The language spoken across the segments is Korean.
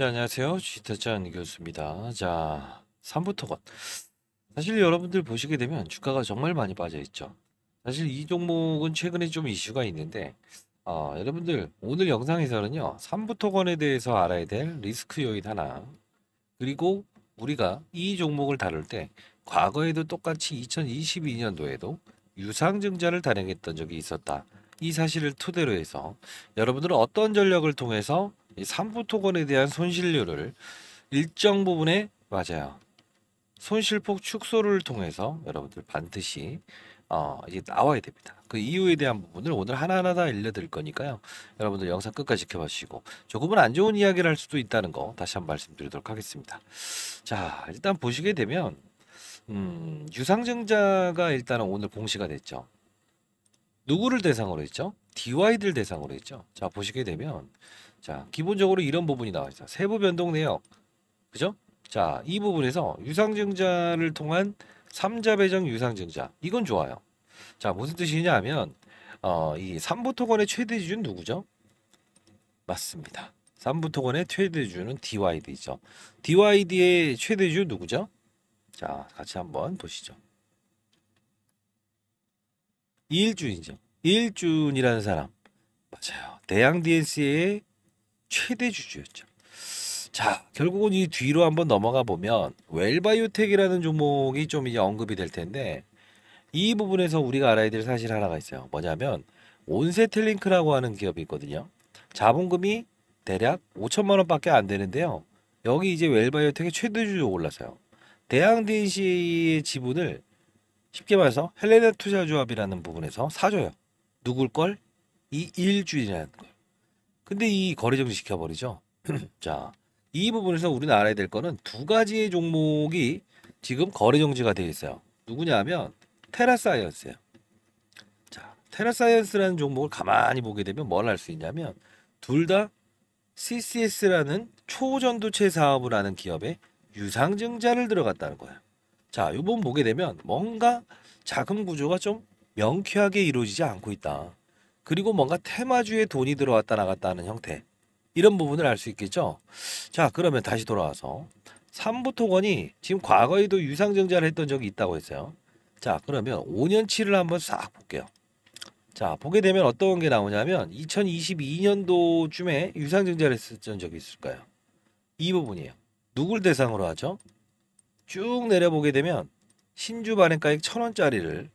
자, 안녕하세요. 주시타찬 교수입니다. 자, 3부 토건. 사실 여러분들 보시게 되면 주가가 정말 많이 빠져있죠. 사실 이 종목은 최근에 좀 이슈가 있는데 어, 여러분들 오늘 영상에서는요. 3부 토건에 대해서 알아야 될 리스크 요인 하나 그리고 우리가 이 종목을 다룰 때 과거에도 똑같이 2022년도에도 유상증자를 단행했던 적이 있었다. 이 사실을 토대로 해서 여러분들은 어떤 전략을 통해서 삼부 토건에 대한 손실률을 일정 부분에 맞아요. 손실폭 축소를 통해서 여러분들 반드시 어, 이제 나와야 됩니다. 그 이유에 대한 부분을 오늘 하나하나 다 알려드릴 거니까요. 여러분들 영상 끝까지 지켜봐 주시고 조금은 안 좋은 이야기를 할 수도 있다는 거 다시 한번 말씀드리도록 하겠습니다. 자 일단 보시게 되면 음, 유상증자가 일단은 오늘 공시가 됐죠. 누구를 대상으로 했죠? DY들 대상으로 했죠. 자 보시게 되면 자, 기본적으로 이런 부분이 나와 있어. 요 세부 변동 내역. 그죠? 자, 이 부분에서 유상증자를 통한 3자 배정 유상증자. 이건 좋아요. 자, 무슨 뜻이냐 하면 어, 이 삼부토건의 최대 주주는 누구죠? 맞습니다. 삼부토건의 최대 주준은 DYD죠. DYD의 최대 주준 누구죠? 자, 같이 한번 보시죠. 이일준이죠. 이일준이라는 사람. 맞아요. 대양 DNC의 최대 주주였죠. 자, 결국은 이 뒤로 한번 넘어가 보면 웰바이오텍이라는 종목이 좀 이제 언급이 될 텐데 이 부분에서 우리가 알아야 될 사실 하나가 있어요. 뭐냐면 온세텔링크라고 하는 기업이 있거든요. 자본금이 대략 5천만 원밖에 안 되는데요. 여기 이제 웰바이오텍의 최대 주주 올라서요. 대항DC의 지분을 쉽게 말해서 헬레나 투자조합이라는 부분에서 사줘요. 누굴 걸? 이 일주일이라는 걸. 근데 이 거래 정지 시켜버리죠. 자, 이 부분에서 우리는 알아야 될 거는 두 가지의 종목이 지금 거래 정지가 되어 있어요. 누구냐면 테라사이언스예요. 자, 테라사이언스라는 종목을 가만히 보게 되면 뭘 알 수 있냐면 둘 다 CCS라는 초전도체 사업을 하는 기업에 유상증자를 들어갔다는 거예요. 자, 요번 보게 되면 뭔가 자금 구조가 좀 명쾌하게 이루어지지 않고 있다. 그리고 뭔가 테마주에 돈이 들어왔다 나갔다 하는 형태 이런 부분을 알 수 있겠죠. 자 그러면 다시 돌아와서 삼부토건이 지금 과거에도 유상증자를 했던 적이 있다고 했어요. 자 그러면 5년치를 한번 싹 볼게요. 자 보게 되면 어떤 게 나오냐면 2022년도쯤에 유상증자를 했었던 적이 있을까요? 이 부분이에요. 누굴 대상으로 하죠? 쭉 내려보게 되면 신주 발행가액 1 0 0 0원짜리를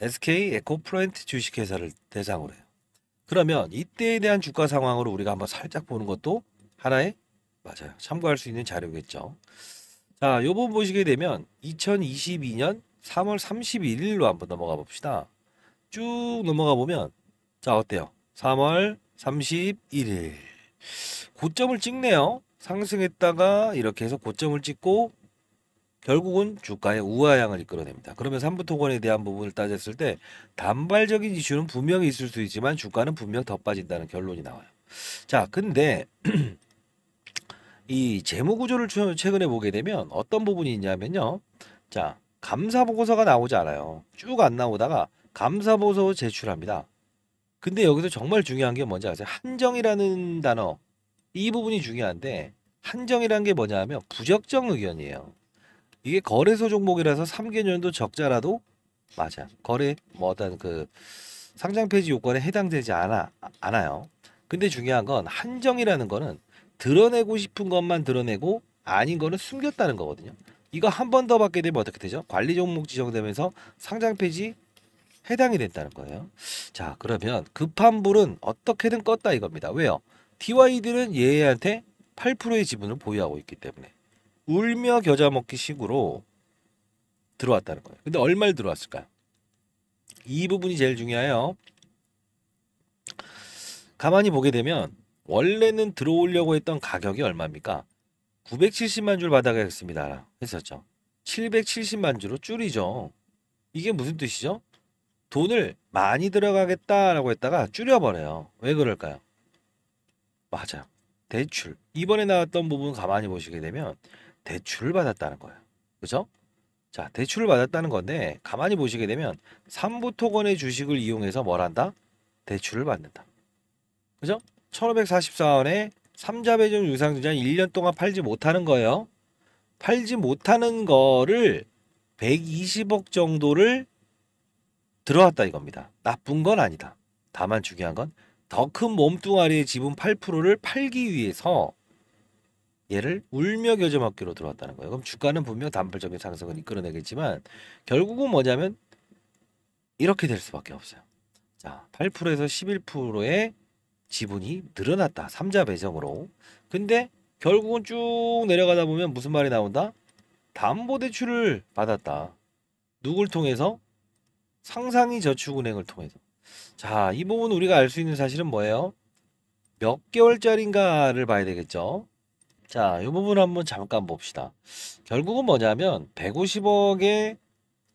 SK 에코프렌트 주식회사를 대상으로 해요. 그러면 이때에 대한 주가 상황으로 우리가 한번 살짝 보는 것도 하나의 맞아요. 참고할 수 있는 자료겠죠. 자, 요번 보시게 되면 2022년 3월 31일로 한번 넘어가 봅시다. 쭉 넘어가 보면 자, 어때요? 3월 31일. 고점을 찍네요. 상승했다가 이렇게 해서 고점을 찍고 결국은 주가의 우아향을 이끌어냅니다. 그러면 삼부통원에 대한 부분을 따졌을 때 단발적인 이슈는 분명히 있을 수 있지만 주가는 분명 더 빠진다는 결론이 나와요. 자, 근데 이 재무 구조를 최근에 보게 되면 어떤 부분이 있냐면요. 자, 감사 보고서가 나오지 않아요. 쭉 안 나오다가 감사 보고서 제출합니다. 근데 여기서 정말 중요한 게 뭔지 아세요? 한정이라는 단어 이 부분이 중요한데 한정이라는 게 뭐냐면 하 부적정 의견이에요. 이게 거래소 종목이라서 3개년도 적자라도 맞아. 거래 뭐 어떤 그 상장 폐지 요건에 해당되지 않아 않아요. 근데 중요한 건 한정이라는 거는 드러내고 싶은 것만 드러내고 아닌 거는 숨겼다는 거거든요. 이거 한 번 더 받게 되면 어떻게 되죠? 관리 종목 지정되면서 상장 폐지 해당이 됐다는 거예요. 자, 그러면 급한 불은 어떻게든 껐다 이겁니다. 왜요? DYD는 얘한테 8%의 지분을 보유하고 있기 때문에. 울며 겨자 먹기 식으로 들어왔다는 거예요. 근데 얼마를 들어왔을까요? 이 부분이 제일 중요해요. 가만히 보게 되면 원래는 들어오려고 했던 가격이 얼마입니까? 970만 줄 받아가겠습니다. 했었죠. 770만 주로 줄이죠. 이게 무슨 뜻이죠? 돈을 많이 들어가겠다라고 했다가 줄여버려요. 왜 그럴까요? 맞아요. 대출. 이번에 나왔던 부분 가만히 보시게 되면 대출을 받았다는 거예요. 그죠? 자, 대출을 받았다는 건데 가만히 보시게 되면 삼부토건의 주식을 이용해서 뭘 한다? 대출을 받는다. 그죠? 1544원에 삼자배정 유상증자 1년 동안 팔지 못하는 거예요. 팔지 못하는 거를 120억 정도를 들어왔다 이겁니다. 나쁜 건 아니다. 다만 중요한 건 더 큰 몸뚱아리의 지분 8%를 팔기 위해서 얘를 울며 겨자먹기로 들어왔다는 거예요. 그럼 주가는 분명 단발적인 상승을 이끌어내겠지만 결국은 뭐냐면 이렇게 될 수밖에 없어요. 자, 8%에서 11%의 지분이 늘어났다. 3자 배정으로. 근데 결국은 쭉 내려가다 보면 무슨 말이 나온다? 담보대출을 받았다. 누굴 통해서? 상상이 저축은행을 통해서. 자, 이 부분 우리가 알 수 있는 사실은 뭐예요? 몇 개월짜리인가를 봐야 되겠죠. 자, 이 부분 한번 잠깐 봅시다. 결국은 뭐냐면 150억의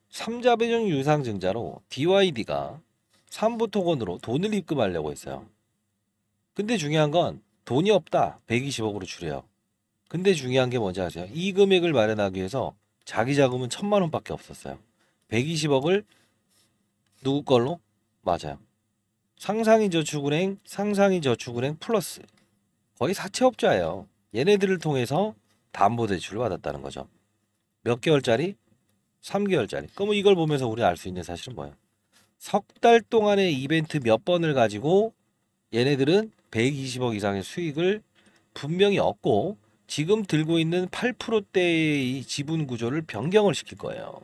3자 배정 유상 증자로 DYD가 3부토건으로 돈을 입금하려고 했어요. 근데 중요한 건 돈이 없다. 120억으로 줄여요. 근데 중요한 게 뭔지 아세요? 이 금액을 마련하기 위해서 자기 자금은 천만 원밖에 없었어요. 120억을 누구 걸로? 맞아요. 상상인 저축은행, 상상인 저축은행 플러스. 거의 사채업자예요. 얘네들을 통해서 담보 대출을 받았다는 거죠. 몇 개월짜리? 3개월짜리. 그럼 이걸 보면서 우리 알수 있는 사실은 뭐예요? 석 달 동안의 이벤트 몇 번을 가지고 얘네들은 120억 이상의 수익을 분명히 얻고 지금 들고 있는 8%대의 지분 구조를 변경을 시킬 거예요.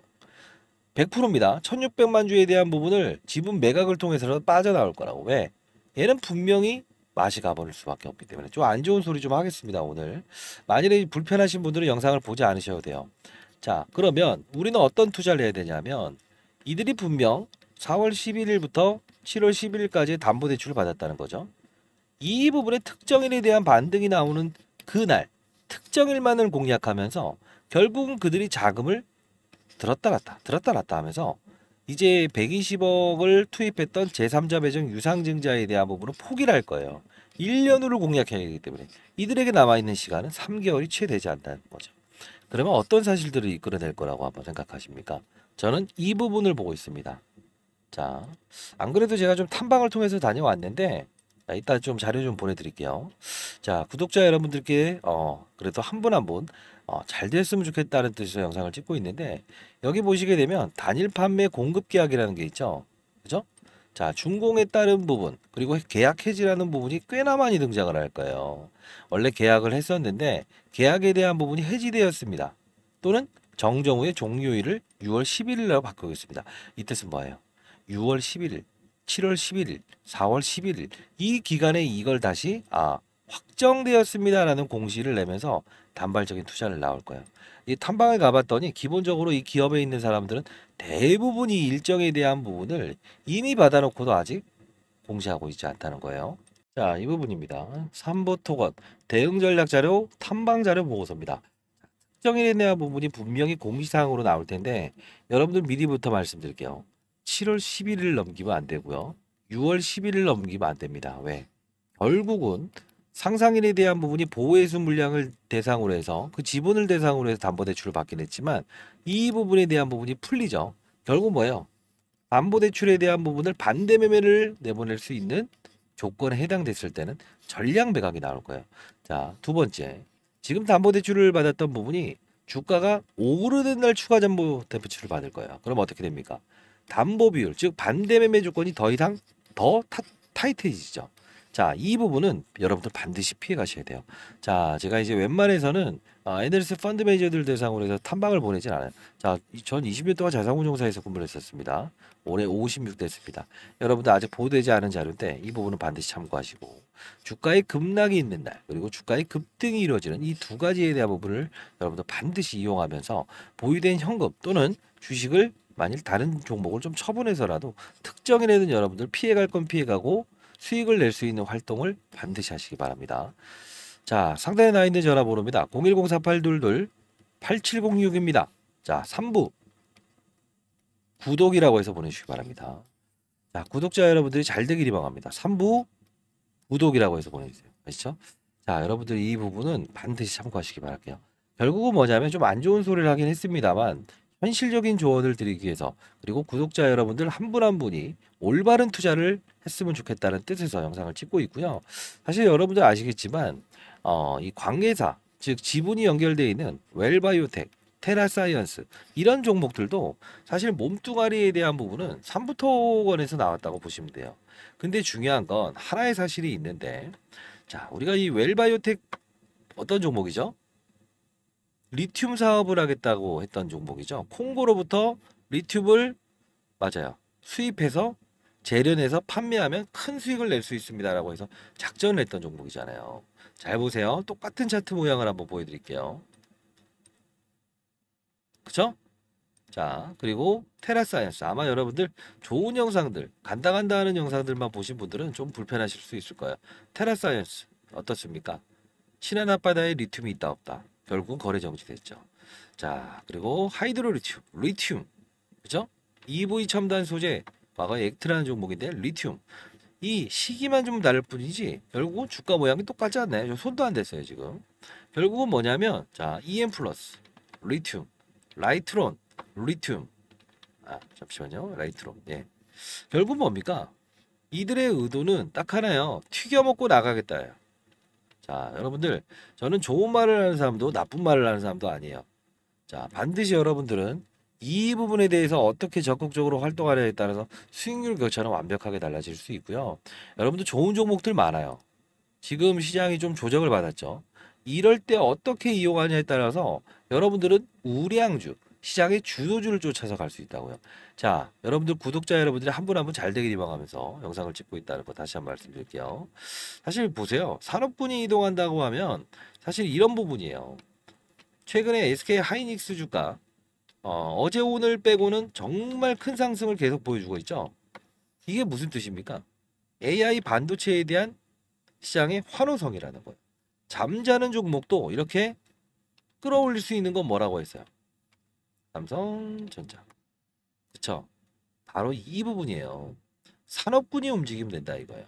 100%입니다. 1600만 주에 대한 부분을 지분 매각을 통해서라도 빠져나올 거라고. 왜? 얘는 분명히 맛이 가버릴 수밖에 없기 때문에 좀 안 좋은 소리 좀 하겠습니다 오늘 만일에 불편하신 분들은 영상을 보지 않으셔도 돼요 자 그러면 우리는 어떤 투자를 해야 되냐면 이들이 분명 4월 11일부터 7월 11일까지 담보대출을 받았다는 거죠 이 부분에 특정인에 대한 반등이 나오는 그날 특정일만을 공략하면서 결국은 그들이 자금을 들었다 놨다 들었다 놨다 하면서 이제 120억을 투입했던 제3자 배정 유상증자에 대한 부분은 포기를 할 거예요. 1년 후를 공략해야 되기 때문에 이들에게 남아있는 시간은 3개월이 채 되지 않다는 거죠. 그러면 어떤 사실들을 이끌어낼 거라고 한번 생각하십니까? 저는 이 부분을 보고 있습니다. 자, 안 그래도 제가 좀 탐방을 통해서 다녀왔는데 자, 이따 좀 자료 좀 보내드릴게요. 자, 구독자 여러분들께 어, 그래도 한 분 한분 어, 잘 됐으면 좋겠다는 뜻에서 영상을 찍고 있는데 여기 보시게 되면 단일 판매 공급 계약이라는 게 있죠. 그죠? 자, 중공에 따른 부분, 그리고 계약 해지라는 부분이 꽤나 많이 등장을 할 거예요. 원래 계약을 했었는데 계약에 대한 부분이 해지되었습니다. 또는 정정 후의 종료일을 6월 11일로 바꾸겠습니다. 이 뜻은 뭐예요? 6월 11일, 7월 11일, 4월 11일 이 기간에 이걸 다시 아 확정되었습니다라는 공시를 내면서 단발적인 투자를 나올 거예요. 이 탐방을 가봤더니 기본적으로 이 기업에 있는 사람들은 대부분 이 일정에 대한 부분을 이미 받아놓고도 아직 공시하고 있지 않다는 거예요. 자, 이 부분입니다. 3보 토건 대응 전략 자료 탐방 자료 보고서입니다. 특정일에 대한 부분이 분명히 공시사항으로 나올 텐데 여러분들 미리부터 말씀드릴게요. 7월 11일 넘기면 안 되고요. 6월 11일 넘기면 안 됩니다. 왜? 결국은 상상인에 대한 부분이 보호해수 물량을 대상으로 해서 그 지분을 대상으로 해서 담보대출을 받긴 했지만 이 부분에 대한 부분이 풀리죠. 결국 뭐예요? 담보대출에 대한 부분을 반대 매매를 내보낼 수 있는 조건에 해당됐을 때는 전량 매각이 나올 거예요. 자, 두 번째. 지금 담보대출을 받았던 부분이 주가가 오르는 날 추가 담보 대출을 받을 거예요. 그럼 어떻게 됩니까? 담보 비율, 즉 반대 매매 조건이 더 이상 더 타, 타이트해지죠. 자, 이 부분은 여러분들 반드시 피해 가셔야 돼요. 자, 제가 이제 웬만해서는 아, NLS 펀드 매니저들 대상으로 해서 탐방을 보내진 않아요. 자, 전 20년 동안 자산운용사에서 근무를 했었습니다. 올해 56 됐습니다. 여러분들 아직 보도되지 않은 자료인데 이 부분은 반드시 참고하시고 주가의 급락이 있는 날 그리고 주가의 급등이 이루어지는 이 두 가지에 대한 부분을 여러분들 반드시 이용하면서 보유된 현금 또는 주식을 만일 다른 종목을 좀 처분해서라도 특정인에는 여러분들 피해갈 건 피해가고 수익을 낼 수 있는 활동을 반드시 하시기 바랍니다. 자, 상단에 나 있는 전화번호입니다. 0104822-8706입니다. 자, 3부 구독이라고 해서 보내주시기 바랍니다. 자, 구독자 여러분들이 잘 되길 희망합니다. 3부 구독이라고 해서 보내주세요. 아시죠? 자, 여러분들 이 부분은 반드시 참고하시기 바랄게요. 결국은 뭐냐면 좀 안 좋은 소리를 하긴 했습니다만 현실적인 조언을 드리기 위해서 그리고 구독자 여러분들 한 분한 한 분이 올바른 투자를 했으면 좋겠다는 뜻에서 영상을 찍고 있고요. 사실 여러분들 아시겠지만 어, 이 관계사 즉 지분이 연결되어 있는 웰바이오텍 테라사이언스 이런 종목들도 사실 몸뚱아리에 대한 부분은 3부터건에서 나왔다고 보시면 돼요. 근데 중요한 건 하나의 사실이 있는데 자 우리가 이 웰바이오텍 어떤 종목이죠? 리튬 사업을 하겠다고 했던 종목이죠. 콩고로부터 리튬을 맞아요. 수입해서 재련해서 판매하면 큰 수익을 낼 수 있습니다라고 해서 작전을 했던 종목이잖아요. 잘 보세요. 똑같은 차트 모양을 한번 보여드릴게요. 그쵸? 자 그리고 테라사이언스 아마 여러분들 좋은 영상들 간다 간다 하는 영상들만 보신 분들은 좀 불편하실 수 있을 거예요. 테라사이언스 어떻습니까? 신한 앞바다에 리튬이 있다 없다. 결국은 거래 정지됐죠. 자 그리고 하이드로 리튬, 리튬 그죠? EV 첨단 소재 과거 액트라는 종목인데 리튬 이 시기만 좀 다를 뿐이지 결국은 주가 모양이 똑같지 않나요? 손도 안 댔어요 지금 결국은 뭐냐면 자 EM 플러스 리튬 라이트론 리튬 아 잠시만요 라이트론 예 결국 은 뭡니까 이들의 의도는 딱 하나요 튀겨먹고 나가겠다요자 여러분들 저는 좋은 말을 하는 사람도 나쁜 말을 하는 사람도 아니에요 자 반드시 여러분들은 이 부분에 대해서 어떻게 적극적으로 활동하느냐에 따라서 수익률 격차는 완벽하게 달라질 수 있고요. 여러분도 좋은 종목들 많아요. 지금 시장이 좀 조정을 받았죠. 이럴 때 어떻게 이용하냐에 따라서 여러분들은 우량주, 시장의 주도주를 쫓아서 갈 수 있다고요. 자, 여러분들 구독자 여러분들이 한 분 한 분 잘되게 희망하면서 영상을 찍고 있다는 거 다시 한 번 말씀드릴게요. 사실 보세요. 산업분이 이동한다고 하면 사실 이런 부분이에요. 최근에 SK 하이닉스 주가 어, 어제 오늘 빼고는 정말 큰 상승을 계속 보여주고 있죠. 이게 무슨 뜻입니까? AI 반도체에 대한 시장의 환호성이라는 거예요. 잠자는 종목도 이렇게 끌어올릴 수 있는 건 뭐라고 했어요? 삼성전자. 그쵸? 바로 이 부분이에요. 산업군이 움직이면 된다 이거예요.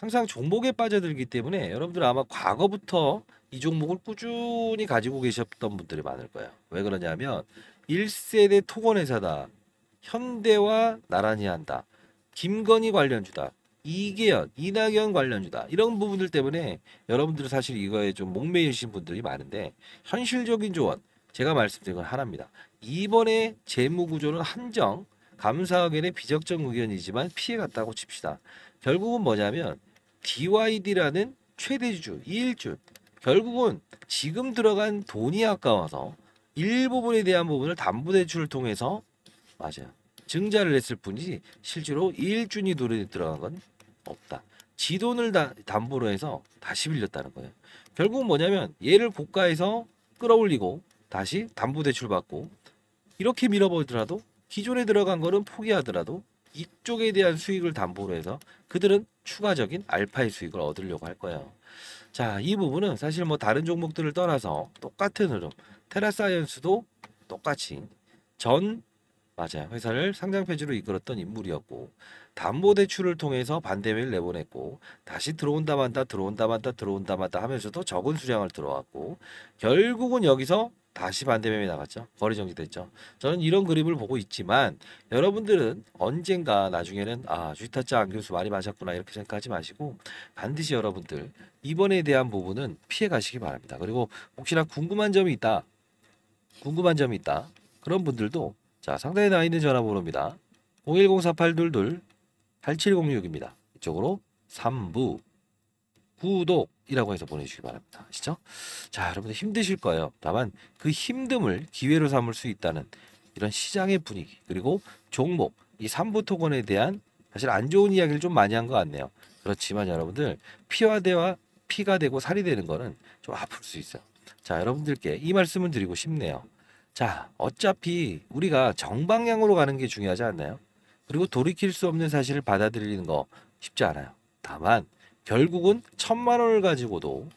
항상 종목에 빠져들기 때문에 여러분들 아마 과거부터 이 종목을 꾸준히 가지고 계셨던 분들이 많을 거예요. 왜 그러냐면 1세대 토건회사다. 현대와 나란히 한다. 김건희 관련주다. 이계현, 이낙연 관련주다. 이런 부분들 때문에 여러분들은 사실 이거에 좀 목매이신 분들이 많은데 현실적인 조언 제가 말씀드린 건 하나입니다. 이번에 재무구조는 한정, 감사하게는 비적정 의견이지만 피해갔다고 칩시다. 결국은 뭐냐면 BYD라는 최대주 주 1주 결국은 지금 들어간 돈이 아까워서 일부분에 대한 부분을 담보대출을 통해서 맞아요. 증자를 했을 뿐이지 실제로 1준이 들어간 건 없다. 지 돈을 다, 담보로 해서 다시 빌렸다는 거예요. 결국 은 뭐냐면 얘를 고가에서 끌어올리고 다시 담보대출 받고 이렇게 밀어버리더라도 기존에 들어간 거는 포기하더라도 이쪽에 대한 수익을 담보로 해서 그들은 추가적인 알파의 수익을 얻으려고 할 거예요. 자, 이 부분은 사실 뭐 다른 종목들을 떠나서 똑같은 흐름, 테라사이언스도 똑같이 전 맞아요. 회사를 상장 폐지로 이끌었던 인물이었고 담보 대출을 통해서 반대매를 내보냈고 다시 들어온다 만다 들어온다 만다 들어온다 만다 하면서도 적은 수량을 들어왔고 결국은 여기서 다시 반대면이 나갔죠. 거래 정지됐죠. 저는 이런 그림을 보고 있지만 여러분들은 언젠가 나중에는 아 주타짜 안 교수 많이 맞았구나 이렇게 생각하지 마시고 반드시 여러분들 이번에 대한 부분은 피해 가시기 바랍니다. 그리고 혹시나 궁금한 점이 있다, 궁금한 점이 있다 그런 분들도 자 상단에 나 있는 전화번호입니다. 0104822 8706입니다. 이쪽으로 3부 구독 이라고 해서 보내주시기 바랍니다. 아시죠? 자, 여러분들 힘드실 거예요. 다만 그 힘듦을 기회로 삼을 수 있다는 이런 시장의 분위기 그리고 종목 이 삼부토건에 대한 사실 안 좋은 이야기를 좀 많이 한 것 같네요. 그렇지만 여러분들 피와 대와 피가 되고 살이 되는 거는 좀 아플 수 있어요. 자, 여러분들께 이 말씀을 드리고 싶네요. 자, 어차피 우리가 정방향으로 가는 게 중요하지 않나요? 그리고 돌이킬 수 없는 사실을 받아들이는 거 쉽지 않아요. 다만 결국은 천만 원을 가지고도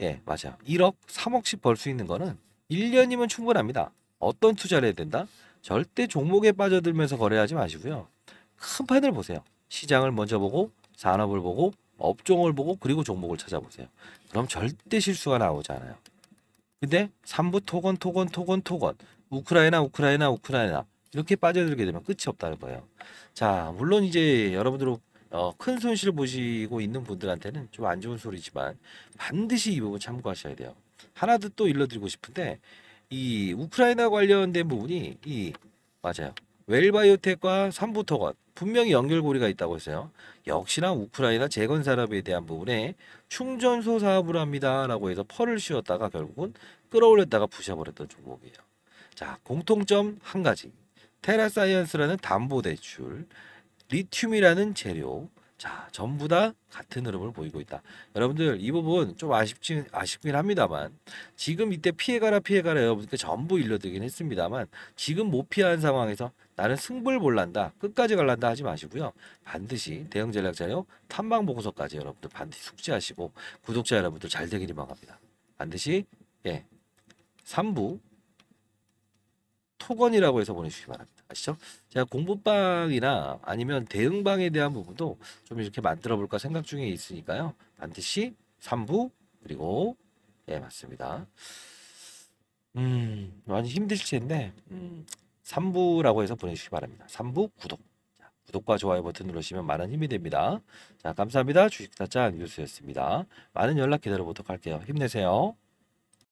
예 맞아 1억 3억씩 벌 수 있는 거는 1년이면 충분합니다 어떤 투자를 해야 된다 절대 종목에 빠져들면서 거래하지 마시고요 큰 판을 보세요 시장을 먼저 보고 산업을 보고 업종을 보고 그리고 종목을 찾아보세요 그럼 절대 실수가 나오지 않아요 근데 3부 토건 토건 토건 토건 우크라이나 우크라이나 우크라이나 이렇게 빠져들게 되면 끝이 없다는 거예요 자 물론 이제 여러분들 어, 큰 손실 을 보시고 있는 분들한테는 좀 안 좋은 소리지만 반드시 이 부분 참고하셔야 돼요. 하나 더 일러드리고 싶은데 이 우크라이나 관련된 부분이 이 맞아요. 웰바이오텍과 삼부터건 분명히 연결고리가 있다고 했어요. 역시나 우크라이나 재건 산업에 대한 부분에 충전소 사업을 합니다라고 해서 펄을 씌웠다가 결국은 끌어올렸다가 부셔버렸던 종목이에요. 자 공통점 한 가지 테라사이언스라는 담보 대출 리튬이라는 재료. 자, 전부 다 같은 흐름을 보이고 있다. 여러분들 이 부분 좀 아쉽지 아쉽긴 합니다만 지금 이때 피해가라 피해가라 여러분께 전부 일러드리긴 했습니다만 지금 못피하 상황에서 나는 승부를 몰란다 끝까지 갈란다 하지 마시고요 반드시 대형 전략 자료 탐방 보고서까지 여러분들 반드시 숙지하시고 구독자 여러분들 잘 되기를 바랍니다. 반드시 예 3부 토건이라고 해서 보내주시기 바랍니다. 아시죠? 제가 공부방이나 아니면 대응방에 대한 부분도 좀 이렇게 만들어 볼까 생각 중에 있으니까요. 반드시 3부 그리고 예 맞습니다. 음 많이 힘드실텐데 음, 3부라고 해서 보내주시기 바랍니다. 3부 구독 자, 구독과 좋아요 버튼 누르시면 많은 힘이 됩니다. 자 감사합니다. 주식타짜 뉴스였습니다. 많은 연락 기다려보도록 할게요. 힘내세요.